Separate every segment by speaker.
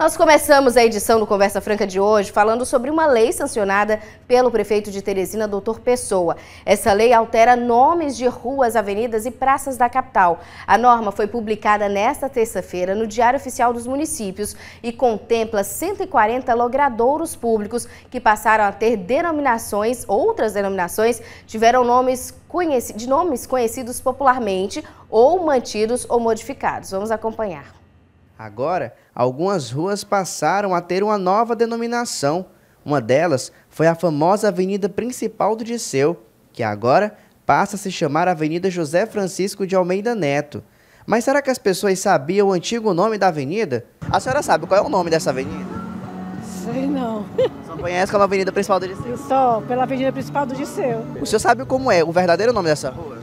Speaker 1: Nós começamos a edição do Conversa Franca de hoje falando sobre uma lei sancionada pelo prefeito de Teresina, doutor Pessoa. Essa lei altera nomes de ruas, avenidas e praças da capital. A norma foi publicada nesta terça-feira no Diário Oficial dos Municípios e contempla 140 logradouros públicos que passaram a ter denominações, outras denominações, tiveram nomes de nomes conhecidos popularmente ou mantidos ou modificados. Vamos acompanhar.
Speaker 2: Agora, algumas ruas passaram a ter uma nova denominação. Uma delas foi a famosa Avenida Principal do Disseu, que agora passa a se chamar Avenida José Francisco de Almeida Neto. Mas será que as pessoas sabiam o antigo nome da avenida? A senhora sabe qual é o nome dessa avenida? Sei não. Só conhece como Avenida Principal do Disseu? Só, pela Avenida Principal do Disseu. O senhor sabe como é o verdadeiro nome dessa rua?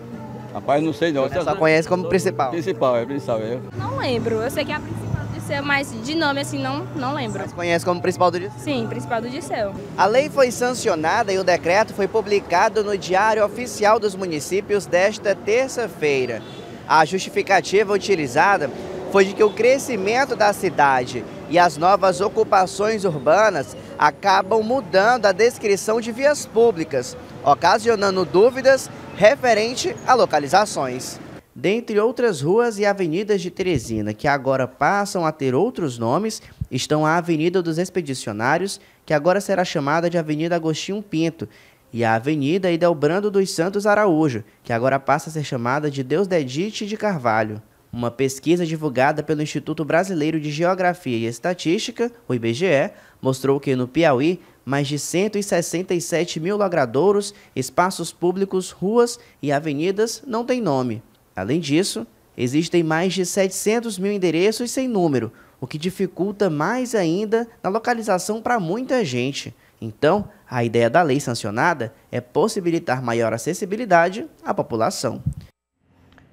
Speaker 2: Rapaz, não sei não. Você só conhece como principal? Principal, é principal. É.
Speaker 1: Não lembro, eu sei que é a principal do Disseu, mas de nome assim não, não lembro. Você
Speaker 2: conhece como principal do Disseu?
Speaker 1: Sim, principal do Disseu.
Speaker 2: A lei foi sancionada e o decreto foi publicado no Diário Oficial dos Municípios desta terça-feira. A justificativa utilizada foi de que o crescimento da cidade e as novas ocupações urbanas acabam mudando a descrição de vias públicas, ocasionando dúvidas referente a localizações. Dentre outras ruas e avenidas de Teresina, que agora passam a ter outros nomes, estão a Avenida dos Expedicionários, que agora será chamada de Avenida Agostinho Pinto, e a Avenida Idelbrando dos Santos Araújo, que agora passa a ser chamada de Deus Dedite de Carvalho. Uma pesquisa divulgada pelo Instituto Brasileiro de Geografia e Estatística, o IBGE, mostrou que no Piauí, mais de 167 mil lagradouros, espaços públicos, ruas e avenidas não têm nome. Além disso, existem mais de 700 mil endereços sem número, o que dificulta mais ainda na localização para muita gente. Então, a ideia da lei sancionada é possibilitar maior acessibilidade à população.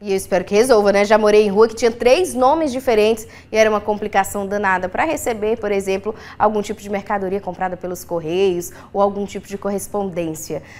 Speaker 1: E eu espero que resolva, né? Já morei em rua que tinha três nomes diferentes e era uma complicação danada para receber, por exemplo, algum tipo de mercadoria comprada pelos correios ou algum tipo de correspondência.